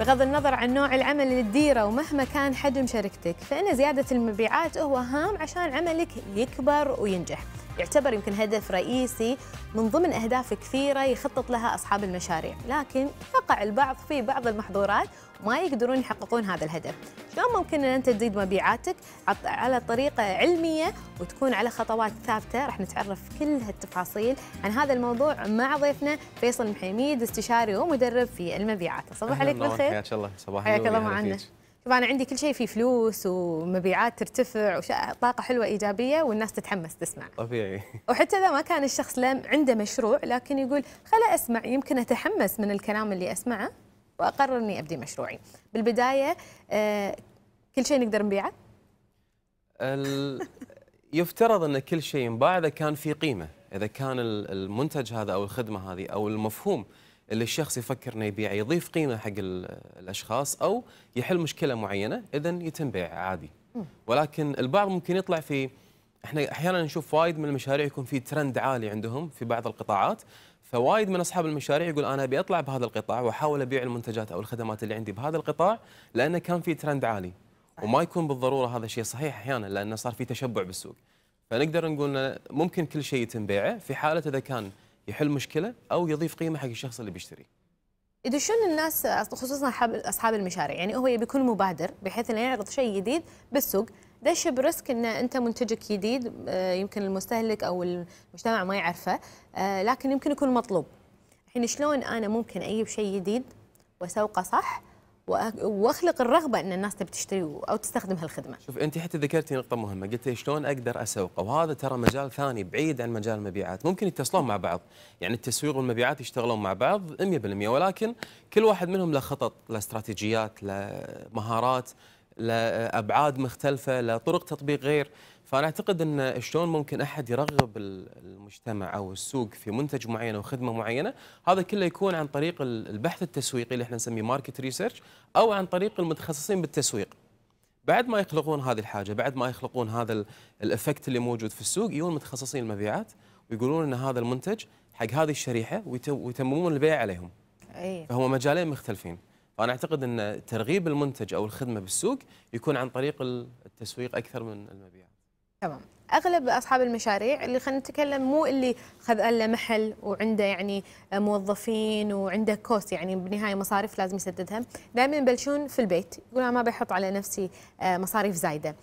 بغض النظر عن نوع العمل اللي تديره ومهما كان حجم شركتك فإن زيادة المبيعات هو هام عشان عملك يكبر وينجح يعتبر يمكن هدف رئيسي من ضمن أهداف كثيرة يخطط لها أصحاب المشاريع لكن يقع البعض في بعض المحظورات ما يقدرون يحققون هذا الهدف شلون ممكن أن أنت تزيد مبيعاتك على طريقة علمية وتكون على خطوات ثابتة راح نتعرف كل هالتفاصيل عن هذا الموضوع مع ضيفنا فيصل المحيميد استشاري ومدرب في المبيعات صباح عليك بالخير حياك الله صباح حياك الله معنا طبعا عندي كل شيء فيه فلوس ومبيعات ترتفع وطاقه حلوه ايجابيه والناس تتحمس تسمع طبيعي وحتى اذا ما كان الشخص عنده مشروع لكن يقول خلا اسمع يمكن اتحمس من الكلام اللي اسمعه واقرر اني ابدي مشروعي بالبدايه آه، كل شيء نقدر نبيعه ال... يفترض ان كل شيء ينباع اذا كان في قيمه اذا كان المنتج هذا او الخدمه هذه او المفهوم اللي الشخص يفكر انه يبيعه يضيف قيمه حق الاشخاص او يحل مشكله معينه اذا يتم بيعه عادي ولكن البعض ممكن يطلع في احنا احيانا نشوف وايد من المشاريع يكون في ترند عالي عندهم في بعض القطاعات فوايد من اصحاب المشاريع يقول انا ابي اطلع بهذا القطاع واحاول ابيع المنتجات او الخدمات اللي عندي بهذا القطاع لانه كان في ترند عالي وما يكون بالضروره هذا الشيء صحيح احيانا لانه صار في تشبع بالسوق فنقدر نقول ممكن كل شيء يتم بيعه في حاله اذا كان يحل مشكله او يضيف قيمه حق الشخص اللي بيشتري يدشون الناس خصوصا اصحاب المشاريع يعني هو يبي يكون مبادر بحيث انه يعرض شيء جديد بالسوق دش برسك ان انت منتجك جديد آه، يمكن المستهلك او المجتمع ما يعرفه آه، لكن يمكن يكون مطلوب الحين شلون انا ممكن اجيب شيء جديد واسوقه صح واخلق الرغبه ان الناس تبي تشتري او تستخدم هالخدمه. شوف انت حتى ذكرتي نقطه مهمه، قلتي إيه، شلون اقدر اسوق وهذا ترى مجال ثاني بعيد عن مجال المبيعات، ممكن يتصلون مع بعض، يعني التسويق والمبيعات يشتغلون مع بعض 100% ولكن كل واحد منهم له خطط، له استراتيجيات، له مهارات، لابعاد مختلفه لطرق تطبيق غير فانا اعتقد ان شلون ممكن احد يرغب المجتمع او السوق في منتج معين او خدمه معينه هذا كله يكون عن طريق البحث التسويقي اللي احنا نسميه ماركت ريسيرش او عن طريق المتخصصين بالتسويق بعد ما يخلقون هذه الحاجه بعد ما يخلقون هذا الافكت اللي موجود في السوق يجون متخصصين المبيعات ويقولون ان هذا المنتج حق هذه الشريحه ويتممون البيع عليهم أيه. فهم مجالين مختلفين فانا اعتقد ان ترغيب المنتج او الخدمه بالسوق يكون عن طريق التسويق اكثر من المبيعات. تمام. اغلب اصحاب المشاريع اللي خلينا نتكلم مو اللي خذ له محل وعنده يعني موظفين وعنده كوست يعني بالنهايه مصاريف لازم يسددها، دائما يبلشون في البيت، يقولون ما بحط على نفسي آه، مصاريف زايده.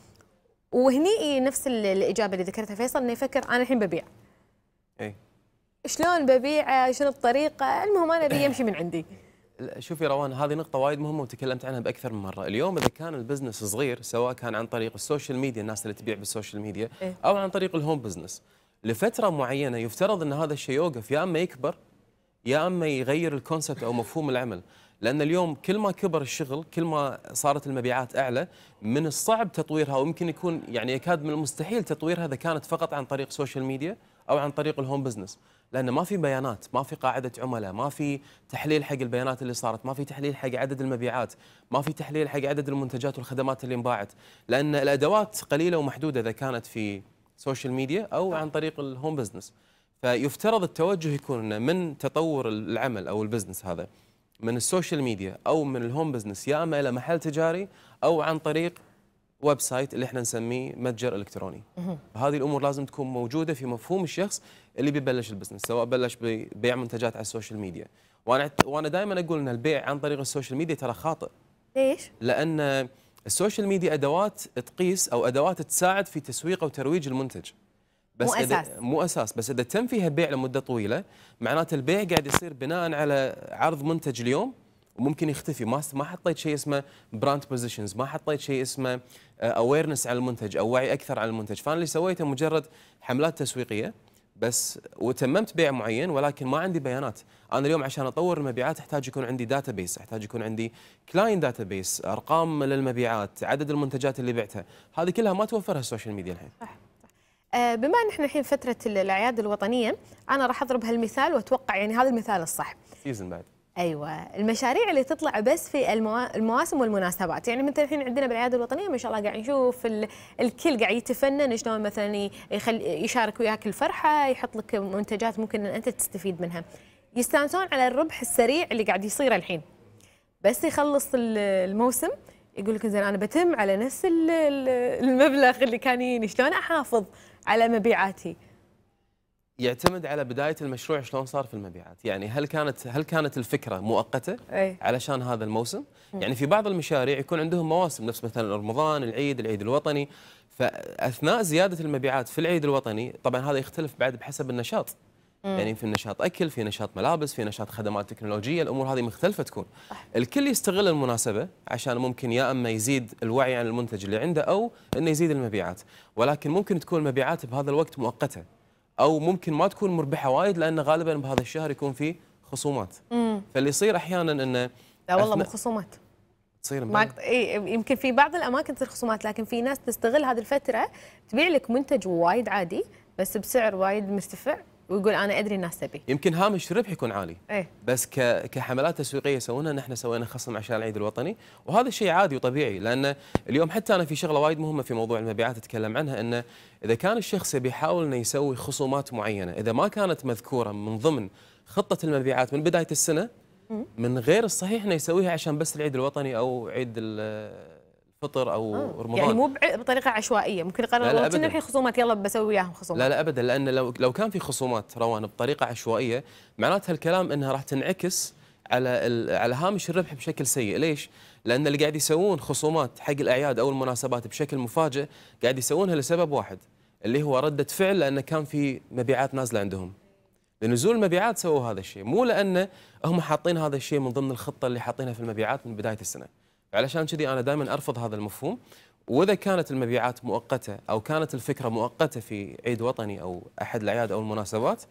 وهني نفس الاجابه اللي ذكرتها فيصل انه يفكر انا الحين ببيع. اي شلون ببيعه؟ شنو الطريقه؟ المهم انا ابي يمشي من عندي. شوفي روان هذه نقطة وايد مهمة وتكلمت عنها بأكثر من مرة، اليوم إذا كان البزنس صغير سواء كان عن طريق السوشيال ميديا الناس اللي تبيع بالسوشيال ميديا إيه؟ أو عن طريق الهوم بزنس، لفترة معينة يفترض أن هذا الشيء يوقف يا أما يكبر يا أما يغير الكونسبت أو مفهوم العمل، لأن اليوم كل ما كبر الشغل كل ما صارت المبيعات أعلى من الصعب تطويرها ويمكن يكون يعني يكاد من المستحيل تطويرها إذا كانت فقط عن طريق السوشيال ميديا أو عن طريق الهوم بزنس، لان ما في بيانات ما في قاعده عملاء ما في تحليل حق البيانات اللي صارت ما في تحليل حق عدد المبيعات ما في تحليل حق عدد المنتجات والخدمات اللي انباعت لان الادوات قليله ومحدوده اذا كانت في سوشيال ميديا او نعم. عن طريق الهوم بزنس فيفترض التوجه يكون انه من تطور العمل او البزنس هذا من السوشيال ميديا او من الهوم بزنس يا اما الى محل تجاري او عن طريق ويب سايت اللي احنا نسميه متجر الكتروني هذه الامور لازم تكون موجوده في مفهوم الشخص اللي بيبلش البزنس سواء بلش ببيع منتجات على السوشيال ميديا وانا وانا دائما اقول ان البيع عن طريق السوشيال ميديا ترى خاطئ ليش لان السوشيال ميديا ادوات تقيس او ادوات تساعد في تسويق وترويج المنتج بس مو اساس مو اساس بس اذا تم فيها بيع لمده طويله معناته البيع قاعد يصير بناء على عرض منتج اليوم وممكن يختفي ما ما حطيت شيء اسمه براند بوزيشنز ما حطيت شيء اسمه اويرنس آه، على المنتج او وعي اكثر على المنتج فانا اللي سويته مجرد حملات تسويقيه بس وتممت بيع معين ولكن ما عندي بيانات انا اليوم عشان اطور المبيعات احتاج يكون عندي داتا بيس احتاج يكون عندي كلاين داتا بيس ارقام للمبيعات عدد المنتجات اللي بعتها هذه كلها ما توفرها السوشيال ميديا الحين صح. آه، بما ان احنا الحين فتره الاعياد الوطنيه انا راح اضرب هالمثال واتوقع يعني هذا المثال الصح سيزن بعد ايوه المشاريع اللي تطلع بس في المواسم والمناسبات يعني مثلا الحين عندنا بالعياده الوطنيه ما شاء الله قاعد نشوف الكل قاعد يتفنن شلون مثلا يخل يشارك وياك الفرحه يحط لك منتجات ممكن ان انت تستفيد منها يستانسون على الربح السريع اللي قاعد يصير الحين بس يخلص الموسم يقول لك زين انا بتم على نفس المبلغ اللي كان يجيني شلون احافظ على مبيعاتي يعتمد على بدايه المشروع شلون صار في المبيعات يعني هل كانت هل كانت الفكره مؤقته أي. علشان هذا الموسم م. يعني في بعض المشاريع يكون عندهم مواسم نفس مثلا رمضان العيد العيد الوطني فاثناء زياده المبيعات في العيد الوطني طبعا هذا يختلف بعد بحسب النشاط م. يعني في نشاط اكل في نشاط ملابس في نشاط خدمات تكنولوجيه الامور هذه مختلفه تكون صح. الكل يستغل المناسبه عشان ممكن يا اما يزيد الوعي عن المنتج اللي عنده او انه يزيد المبيعات ولكن ممكن تكون المبيعات بهذا الوقت مؤقته او ممكن ما تكون مربحه وايد لان غالبا بهذا الشهر يكون في خصومات مم. فاللي يصير احيانا انه لا والله مو خصومات تصير ما يمكن في بعض الاماكن تصير خصومات لكن في ناس تستغل هذه الفتره تبيع لك منتج وايد عادي بس بسعر وايد مرتفع ويقول انا ادري الناس تبي يمكن هامش الربح يكون عالي ايه؟ بس ك... كحملات تسويقيه يسوونها نحن سوينا خصم عشان العيد الوطني وهذا الشيء عادي وطبيعي لان اليوم حتى انا في شغله وايد مهمه في موضوع المبيعات اتكلم عنها انه اذا كان الشخص يبي يحاول انه يسوي خصومات معينه اذا ما كانت مذكوره من ضمن خطه المبيعات من بدايه السنه من غير الصحيح انه يسويها عشان بس العيد الوطني او عيد فطر او آه. يعني رمضان يعني مو بطريقه عشوائيه ممكن قرر والله كنا الحين خصومات يلا بسوي وياهم خصومات لا لا ابدا لان لو لو كان في خصومات روان بطريقه عشوائيه معناتها الكلام انها راح تنعكس على على هامش الربح بشكل سيء، ليش؟ لان اللي قاعد يسوون خصومات حق الاعياد او المناسبات بشكل مفاجئ قاعد يسوونها لسبب واحد اللي هو رده فعل لان كان في مبيعات نازله عندهم. لنزول المبيعات سووا هذا الشيء، مو لان هم حاطين هذا الشيء من ضمن الخطه اللي حاطينها في المبيعات من بدايه السنه. علشان كذي انا دائما ارفض هذا المفهوم واذا كانت المبيعات مؤقته او كانت الفكره مؤقته في عيد وطني او احد الاعياد او المناسبات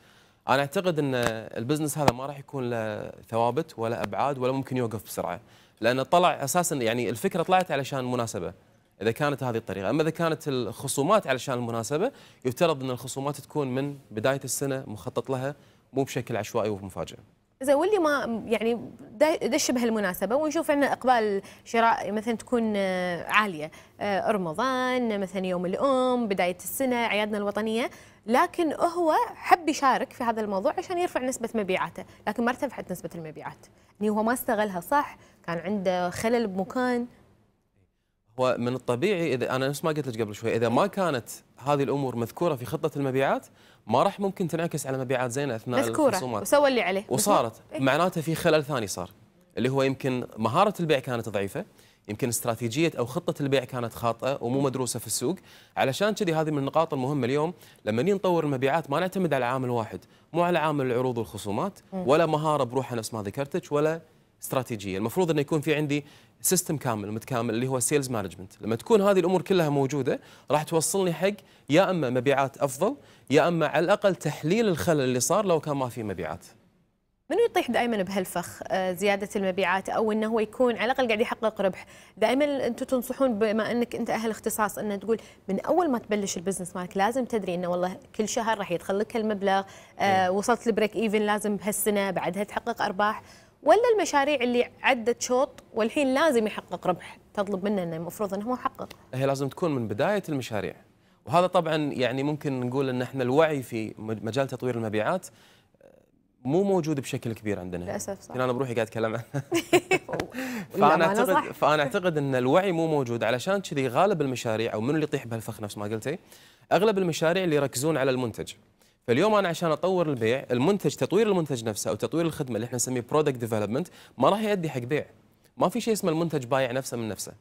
انا اعتقد ان البزنس هذا ما راح يكون له ثوابت ولا ابعاد ولا ممكن يوقف بسرعه لان طلع اساسا يعني الفكره طلعت علشان مناسبه اذا كانت هذه الطريقه اما اذا كانت الخصومات علشان المناسبه يفترض ان الخصومات تكون من بدايه السنه مخطط لها مو بشكل عشوائي ومفاجئ زين واللي ما يعني دش بهالمناسبه ونشوف عندنا اقبال شراء مثلا تكون آه، عاليه آه، رمضان مثلا يوم الام بدايه السنه اعيادنا الوطنيه لكن هو حب يشارك في هذا الموضوع عشان يرفع نسبه مبيعاته لكن ما ارتفعت نسبه المبيعات يعني هو ما استغلها صح كان عنده خلل بمكان هو من الطبيعي اذا انا نفس ما قلت لك قبل شوي اذا ما كانت هذه الامور مذكوره في خطه المبيعات ما راح ممكن تنعكس على مبيعات زينه اثناء مذكورة الخصومات وسوى اللي عليه وصارت إيه. معناته في خلل ثاني صار اللي هو يمكن مهاره البيع كانت ضعيفه يمكن استراتيجيه او خطه البيع كانت خاطئه ومو مدروسه في السوق علشان كذي هذه من النقاط المهمه اليوم لما نطور المبيعات ما نعتمد على عامل واحد مو على عامل العروض والخصومات ولا مهاره بروحها نفس ما ذكرتك ولا استراتيجيه المفروض انه يكون في عندي سيستم كامل متكامل اللي هو سيلز مانجمنت لما تكون هذه الامور كلها موجوده راح توصلني حق يا اما مبيعات افضل يا اما على الاقل تحليل الخلل اللي صار لو كان ما في مبيعات منو يطيح دائما بهالفخ آه، زياده المبيعات او انه هو يكون على الاقل قاعد يحقق ربح دائما انتم تنصحون بما انك انت اهل اختصاص انه تقول من اول ما تبلش البزنس مالك لازم تدري انه والله كل شهر راح يدخل لك هالمبلغ آه إيه. وصلت لبريك ايفن لازم بهالسنه بعدها تحقق ارباح ولا المشاريع اللي عدت شوط والحين لازم يحقق ربح تطلب منه انه المفروض انه هو يحقق هي لازم تكون من بدايه المشاريع وهذا طبعا يعني ممكن نقول ان احنا الوعي في مجال تطوير المبيعات آه، مو موجود بشكل كبير عندنا للاسف صح انا بروحي قاعد اتكلم عنه فانا اعتقد فانا اعتقد ان الوعي مو موجود علشان كذي غالب المشاريع او من اللي يطيح بهالفخ نفس ما قلتي اغلب المشاريع اللي يركزون على المنتج فاليوم انا عشان اطور البيع المنتج تطوير المنتج نفسه او تطوير الخدمه اللي احنا نسميه برودكت ديفلوبمنت ما راح يؤدي حق بيع ما في شيء اسمه المنتج بايع نفسه من نفسه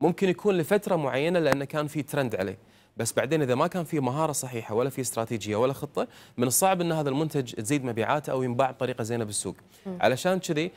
ممكن يكون لفتره معينه لانه كان في ترند عليه بس بعدين اذا ما كان في مهاره صحيحه ولا في استراتيجيه ولا خطه من الصعب ان هذا المنتج تزيد مبيعاته او ينباع بطريقه زينه بالسوق م. علشان كذي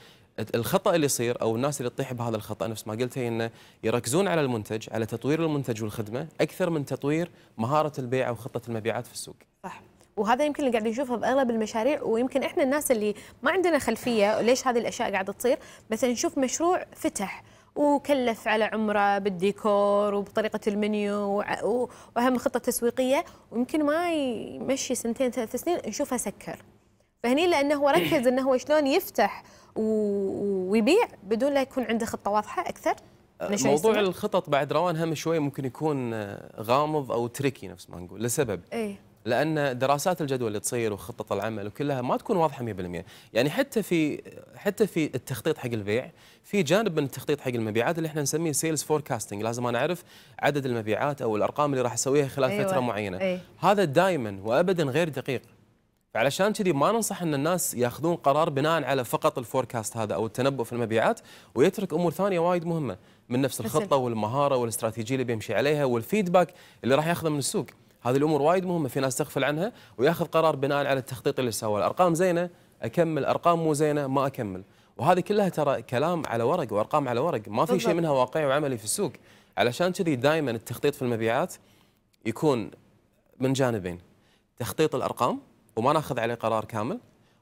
الخطا اللي يصير او الناس اللي تطيح بهذا الخطا نفس ما قلت هي انه يركزون على المنتج على تطوير المنتج والخدمه اكثر من تطوير مهاره البيع او خطه المبيعات في السوق صح وهذا يمكن اللي قاعد نشوفه باغلب المشاريع ويمكن احنا الناس اللي ما عندنا خلفيه ليش هذه الاشياء قاعده تصير بس نشوف مشروع فتح وكلف على عمره بالديكور وبطريقه المنيو واهم خطه تسويقيه ويمكن ما يمشي سنتين ثلاث سنين نشوفه سكر فهني لانه هو ركز انه هو شلون يفتح ويبيع بدون لا يكون عنده خطه واضحه اكثر أه، موضوع الخطط بعد روان هم شوي ممكن يكون آه، غامض او تريكي نفس ما نقول لسبب إيه؟ لان دراسات الجدوى اللي تصير وخطط العمل وكلها ما تكون واضحه 100% يعني حتى في حتى في التخطيط حق البيع في جانب من التخطيط حق المبيعات اللي احنا نسميه سيلز فوركاستنج لازم انا اعرف عدد المبيعات او الارقام اللي راح اسويها خلال أيوة. فتره معينه أيوة. هذا دائما وابدا غير دقيق فعلشان كذي ما ننصح ان الناس ياخذون قرار بناء على فقط الفوركاست هذا او التنبؤ في المبيعات ويترك امور ثانيه وايد مهمه من نفس الخطه والمهاره والاستراتيجيه اللي بيمشي عليها والفيدباك اللي راح ياخذه من السوق هذه الامور وايد مهمه في ناس تغفل عنها وياخذ قرار بناء على التخطيط اللي سواه الارقام زينه اكمل ارقام مو زينه ما اكمل وهذه كلها ترى كلام على ورق وارقام على ورق ما في شيء منها واقعي وعملي في السوق علشان كذي دائما التخطيط في المبيعات يكون من جانبين تخطيط الارقام وما ناخذ عليه قرار كامل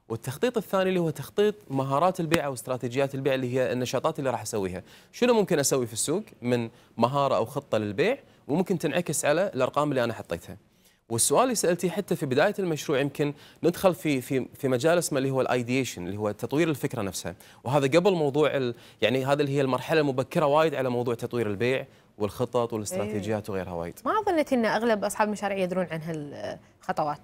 والتخطيط الثاني اللي هو تخطيط مهارات البيع او استراتيجيات البيع اللي هي النشاطات اللي راح اسويها، شنو ممكن اسوي في السوق من مهاره او خطه للبيع وممكن تنعكس على الارقام اللي انا حطيتها. والسؤال اللي سالتيه حتى في بدايه المشروع يمكن ندخل في في في مجال اسمه اللي هو الايديشن اللي هو تطوير الفكره نفسها، وهذا قبل موضوع يعني هذا اللي هي المرحله المبكره وايد على موضوع تطوير البيع والخطط إيه. والاستراتيجيات وغيرها وايد. ما ظنيت ان اغلب اصحاب المشاريع يدرون عن هالخطوات.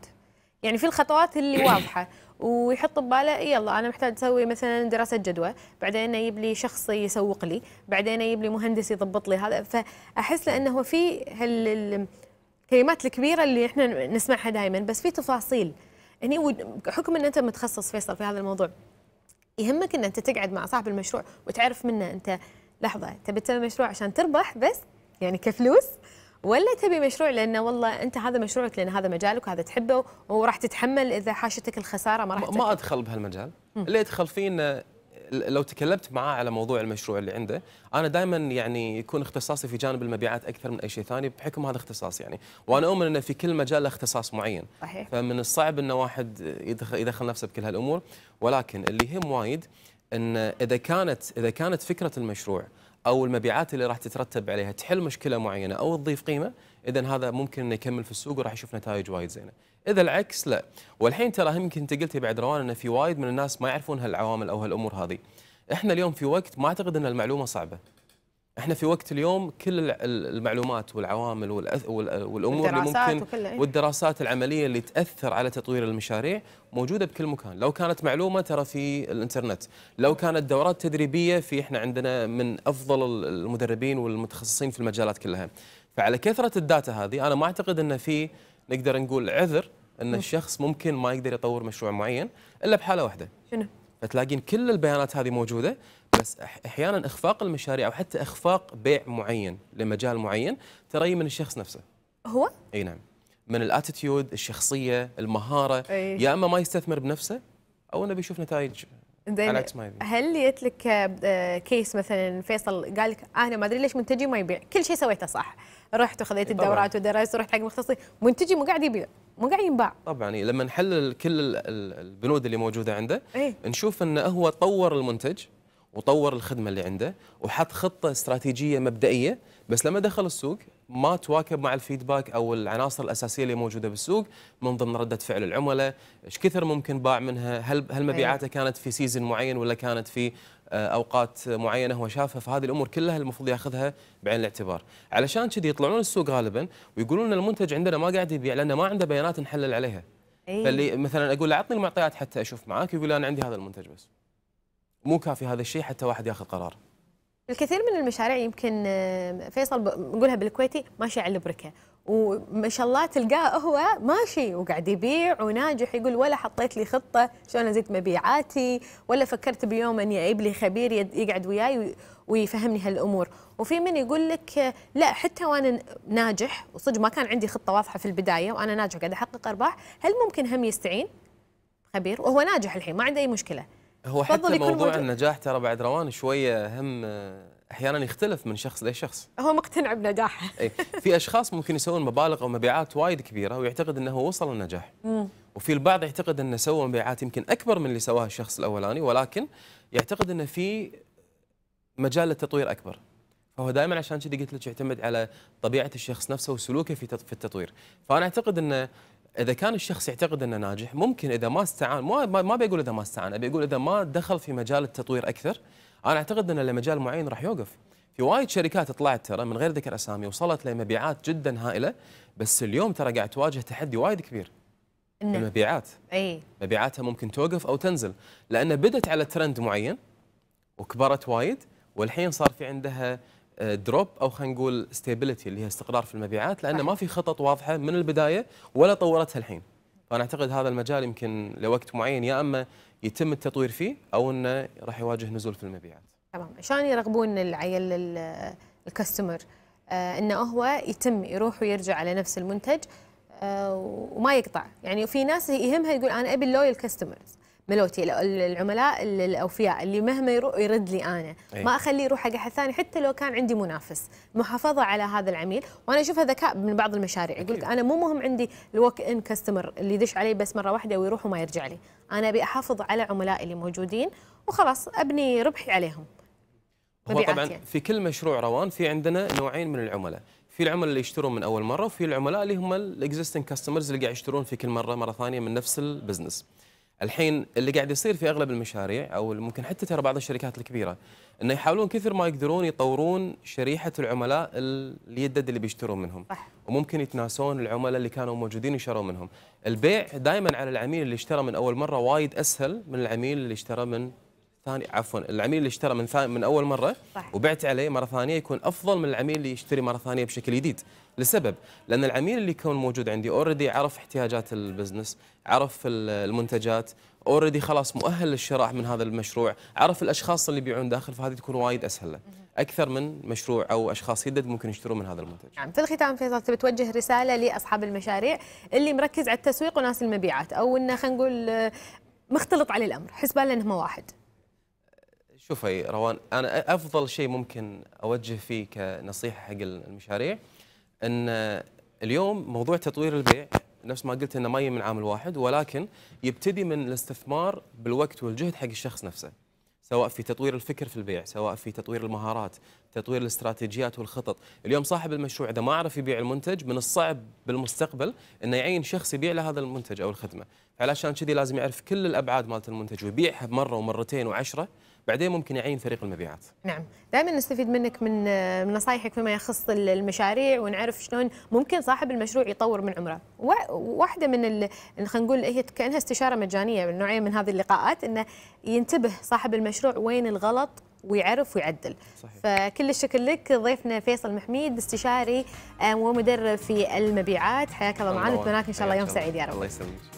يعني في الخطوات اللي واضحه ويحط بباله يلا انا محتاج اسوي مثلا دراسه جدوى بعدين يجيب لي شخص يسوق لي بعدين يجيب لي مهندس يضبط لي هذا فاحس لانه هو في الكلمات الكبيره اللي احنا نسمعها دائما بس في تفاصيل هني حكم ان انت متخصص فيصل في هذا الموضوع يهمك ان انت تقعد مع صاحب المشروع وتعرف منه انت لحظه تبي تسوي مشروع عشان تربح بس يعني كفلوس ولا تبي مشروع لانه والله انت هذا مشروعك لان هذا مجالك وهذا تحبه وراح تتحمل اذا حاشتك الخساره ما راح ما ادخل بهالمجال اللي ادخل فيه انه لو تكلمت معاه على موضوع المشروع اللي عنده انا دائما يعني يكون اختصاصي في جانب المبيعات اكثر من اي شيء ثاني بحكم هذا اختصاص يعني وانا اؤمن انه في كل مجال له اختصاص معين صحيح. فمن الصعب ان واحد يدخل, يدخل نفسه بكل هالامور ولكن اللي يهم وايد ان اذا كانت اذا كانت فكره المشروع او المبيعات اللي راح تترتب عليها تحل مشكله معينه او تضيف قيمه اذا هذا ممكن انه يكمل في السوق وراح يشوف نتائج وايد زينه اذا العكس لا والحين ترى يمكن انت قلتي بعد روان انه في وايد من الناس ما يعرفون هالعوامل او هالامور هذه احنا اليوم في وقت ما اعتقد ان المعلومه صعبه احنا في وقت اليوم كل المعلومات والعوامل والامور اللي ممكن إيه. والدراسات العمليه اللي تاثر على تطوير المشاريع موجوده بكل مكان، لو كانت معلومه ترى في الانترنت، لو كانت دورات تدريبيه في احنا عندنا من افضل المدربين والمتخصصين في المجالات كلها. فعلى كثره الداتا هذه انا ما اعتقد ان في نقدر نقول عذر ان الشخص ممكن ما يقدر يطور مشروع معين الا بحاله واحده. شنو؟ فتلاقين كل البيانات هذه موجوده بس احيانا اخفاق المشاريع او حتى اخفاق بيع معين لمجال معين ترى من الشخص نفسه هو اي نعم من الاتيتيود الشخصيه المهاره أي. يا اما ما يستثمر بنفسه او انه بيشوف نتائج زين هل جيت لك آه، كيس مثلا فيصل قال لك انا ما ادري ليش منتجي ما يبيع كل شيء سويته صح رحت وخذيت الدورات ودرست ورحت حق مختصي منتجي مو قاعد يبيع مو قاعد ينباع طبعا إيه، لما نحلل كل البنود اللي موجوده عنده ايه؟ نشوف انه هو طور المنتج وطور الخدمه اللي عنده وحط خطه استراتيجيه مبدئيه بس لما دخل السوق ما تواكب مع الفيدباك او العناصر الاساسيه اللي موجوده بالسوق من ضمن رده فعل العملاء، ايش كثر ممكن باع منها؟ هل هل إيه. مبيعاته كانت في سيزون معين ولا كانت في آه، اوقات معينه هو شافها فهذه الامور كلها المفروض ياخذها بعين الاعتبار علشان كذي يطلعون السوق غالبا ويقولون المنتج عندنا ما قاعد يبيع لانه ما عنده بيانات نحلل عليها أيه. فاللي مثلا اقول له اعطني المعطيات حتى اشوف معاك يقول انا عندي هذا المنتج بس مو كافي هذا الشيء حتى واحد ياخذ قرار الكثير من المشاريع يمكن آه، فيصل نقولها بالكويتي ماشي على البركه وما شاء الله تلقاه هو ماشي وقاعد يبيع وناجح يقول ولا حطيت لي خطه شلون ازيد مبيعاتي ولا فكرت بيوم اني اجيب لي خبير يقعد وياي ويفهمني هالامور وفي من يقول لك آه، لا حتى وانا ناجح وصدق ما كان عندي خطه واضحه في البدايه وانا ناجح قاعد احقق ارباح هل ممكن هم يستعين خبير وهو ناجح الحين ما عنده اي مشكله هو حتى موضوع النجاح ترى بعد روان شويه هم آه، احيانا يختلف من شخص لشخص هو مقتنع بنجاحه اي في اشخاص ممكن يسوون مبالغ او مبيعات وايد كبيره ويعتقد انه وصل النجاح مم. وفي البعض يعتقد انه سوى مبيعات يمكن اكبر من اللي سواها الشخص الاولاني ولكن يعتقد انه في مجال للتطوير اكبر فهو دائما عشان كذي قلت لك يعتمد على طبيعه الشخص نفسه وسلوكه في في التطوير فانا اعتقد انه اذا كان الشخص يعتقد انه ناجح ممكن اذا ما استعان ما ما بيقول اذا ما استعان ابي اقول اذا ما دخل في مجال التطوير اكثر انا اعتقد انه لمجال معين راح يوقف في وايد شركات طلعت ترى من غير ذكر اسامي وصلت لمبيعات جدا هائله بس اليوم ترى قاعد تواجه تحدي وايد كبير نعم. المبيعات اي مبيعاتها ممكن توقف او تنزل لان بدت على ترند معين وكبرت وايد والحين صار في عندها دروب آه، او خلينا نقول ستيبيليتي اللي هي استقرار في المبيعات لان ما في خطط واضحه من البدايه ولا طورتها الحين فانا اعتقد هذا المجال يمكن لوقت معين يا اما يتم التطوير فيه او انه راح يواجه نزول في المبيعات تمام عشان يرغبون العيل الكاستمر آه، انه هو يتم يروح ويرجع على نفس المنتج آه، وما يقطع يعني في ناس يهمها يقول انا ابي اللويال كاستمرز ملوتي العملاء الاوفياء اللي مهما يروح يرد لي انا أي. ما اخليه يروح حق احد ثاني حتى لو كان عندي منافس المحافظه على هذا العميل وانا اشوفها ذكاء من بعض المشاريع يقول انا مو مهم عندي الوك ان كاستمر اللي يدش علي بس مره واحده ويروح وما يرجع لي انا ابي احافظ على عملائي اللي موجودين وخلاص ابني ربحي عليهم هو طبعا يعني. في كل مشروع روان في عندنا نوعين من العملاء في العملاء اللي يشترون من اول مره وفي العملاء اللي هم الاكزيستنج كاستمرز اللي قاعد يشترون في كل مره مره ثانيه من نفس البزنس الحين اللي قاعد يصير في اغلب المشاريع او ممكن حتى ترى بعض الشركات الكبيره انه يحاولون كثر ما يقدرون يطورون شريحه العملاء اليدد اللي بيشترون منهم صح. وممكن يتناسون العملاء اللي كانوا موجودين يشتروا منهم البيع دائما على العميل اللي اشترى من اول مره وايد اسهل من العميل اللي اشترى من ثاني عفوا العميل اللي اشترى من ثاني من اول مره صح. وبعت عليه مره ثانيه يكون افضل من العميل اللي يشتري مره ثانيه بشكل جديد لسبب لان العميل اللي يكون موجود عندي اوريدي عرف احتياجات البزنس عرف المنتجات اوريدي خلاص مؤهل للشراء من هذا المشروع عرف الاشخاص اللي يبيعون داخل فهذه تكون وايد اسهل له اكثر من مشروع او اشخاص يدد ممكن يشترون من هذا المنتج. نعم في الختام فيصل تبي توجه رساله لاصحاب المشاريع اللي مركز على التسويق وناس المبيعات او انه خلينا نقول آه، مختلط عليه الامر، حسبان لانه ما واحد. شوفي روان انا افضل شيء ممكن اوجه فيه كنصيحه حق المشاريع ان اليوم موضوع تطوير البيع نفس ما قلت انه ما من عامل واحد ولكن يبتدي من الاستثمار بالوقت والجهد حق الشخص نفسه سواء في تطوير الفكر في البيع سواء في تطوير المهارات تطوير الاستراتيجيات والخطط اليوم صاحب المشروع اذا ما عرف يبيع المنتج من الصعب بالمستقبل انه يعين شخص يبيع له هذا المنتج او الخدمه علشان كذي لازم يعرف كل الابعاد مالت المنتج ويبيعها مره ومرتين وعشره بعدين ممكن يعين فريق المبيعات نعم دائما نستفيد منك من نصايحك فيما يخص المشاريع ونعرف شلون ممكن صاحب المشروع يطور من عمره واحده من ال... خلينا نقول هي كانها استشاره مجانيه من نوعين من هذه اللقاءات انه ينتبه صاحب المشروع وين الغلط ويعرف ويعدل صحيح. فكل الشكر لك ضيفنا فيصل محميد استشاري آه، ومدرب في المبيعات حياك الله معنا نتمناك ان شاء الله يوم سعيد يا رب الله يسلمك